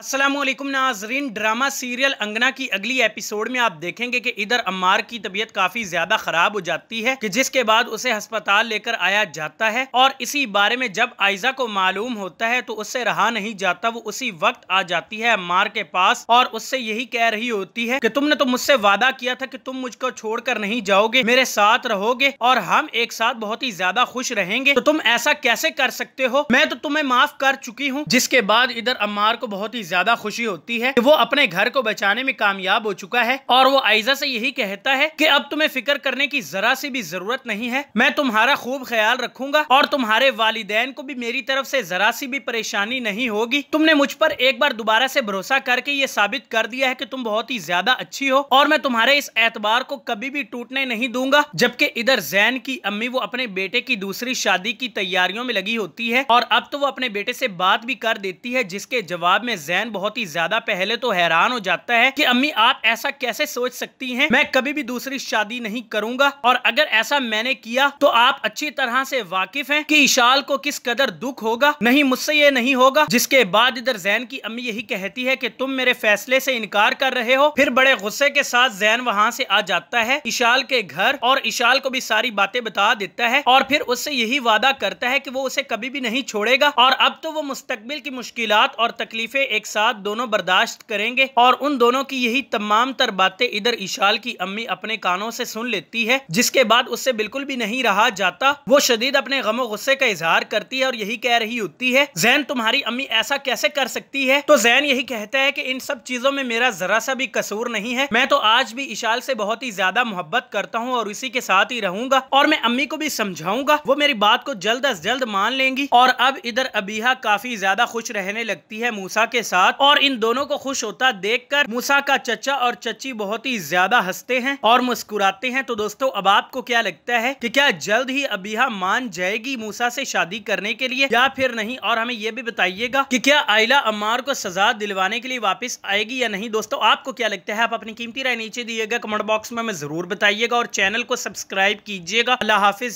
असलम नाजरीन drama serial अंगना की अगली एपिसोड में आप देखेंगे कि इधर अम्मार की तबीयत काफी ज्यादा खराब हो जाती है कि जिसके बाद उसे अस्पताल लेकर आया जाता है और इसी बारे में जब आयजा को मालूम होता है तो उससे रहा नहीं जाता वो उसी वक्त आ जाती है अम्मार के पास और उससे यही कह रही होती है कि तुमने तो मुझसे वादा किया था कि तुम मुझको कर नहीं जाओगे मेरे साथ रहोगे और हम एक साथ बहुत ही ज्यादा खुश रहेंगे तो तुम ऐसा कैसे कर सकते हो मैं तो तुम्हें माफ कर चुकी हूँ जिसके बाद इधर अम्मार को बहुत ही ज्यादा खुशी होती है कि वो अपने घर को बचाने में कामयाब हो चुका है और वो आयजा से यही कहता है कि अब तुम्हें फिक्र करने की जरा सी भी जरूरत नहीं है मैं तुम्हारा खूब ख्याल रखूंगा और तुम्हारे वालिदेन को भी मेरी तरफ से जरा सी भी परेशानी नहीं होगी तुमने मुझ पर एक बार दोबारा से भरोसा करके ये साबित कर दिया है कि तुम बहुत ही ज्यादा अच्छी हो और मैं तुम्हारे इस एतबार को कभी भी टूटने नहीं दूंगा जबकि इधर जैन की अम्मी वो अपने बेटे की दूसरी शादी की तैयारियों में लगी होती है और अब तो वो अपने बेटे से बात भी कर देती है जिसके जवाब में जैन जैन बहुत ही ज्यादा पहले तो हैरान हो जाता है कि अम्मी आप ऐसा कैसे सोच सकती हैं मैं कभी भी दूसरी शादी नहीं करूंगा और अगर ऐसा मैंने किया तो आप अच्छी तरह से वाकिफ हैं कि ईशाल को किस कदर दुख होगा नहीं मुझसे ये नहीं होगा जिसके बाद इधर जैन की अम्मी यही कहती है की तुम मेरे फैसले से इनकार कर रहे हो फिर बड़े गुस्से के साथ जैन वहाँ से आ जाता है ईशाल के घर और ईशाल को भी सारी बातें बता देता है और फिर उससे यही वादा करता है की वो उसे कभी भी नहीं छोड़ेगा और अब तो वो मुस्तकबिल की मुश्किल और तकलीफे एक साथ दोनों बर्दाश्त करेंगे और उन दोनों की यही तमाम तर बातें इधर ईशाल की अम्मी अपने कानों से सुन लेती है जिसके बाद उससे बिल्कुल भी नहीं रहा जाता वो शदीद अपने गमो गुस्से का इजहार करती है और यही कह रही होती है जैन तुम्हारी अम्मी ऐसा कैसे कर सकती है तो जैन यही कहता है की इन सब चीजों में मेरा जरा सा भी कसूर नहीं है मैं तो आज भी ईशाल से बहुत ही ज्यादा मोहब्बत करता हूँ और इसी के साथ ही रहूंगा और मैं अम्मी को भी समझाऊंगा वो मेरी बात को जल्द अज जल्द मान लेंगी और अब इधर अबीहा काफी ज्यादा खुश रहने लगती है मूसा के साथ और इन दोनों को खुश होता देखकर मूसा का चचा और चची बहुत ही ज्यादा हंसते हैं और मुस्कुराते हैं तो दोस्तों अब आपको क्या लगता है कि क्या जल्द ही अबिया मान जाएगी मूसा से शादी करने के लिए या फिर नहीं और हमें यह भी बताइएगा कि क्या आयला अम्मार को सजा दिलवाने के लिए वापस आएगी या नहीं दोस्तों आपको क्या लगता है आप अपनी कीमती राय नीचे दिएगा कमेंट बॉक्स में हमें जरूर बताइएगा और चैनल को सब्सक्राइब कीजिएगा अल्लाह हाफिज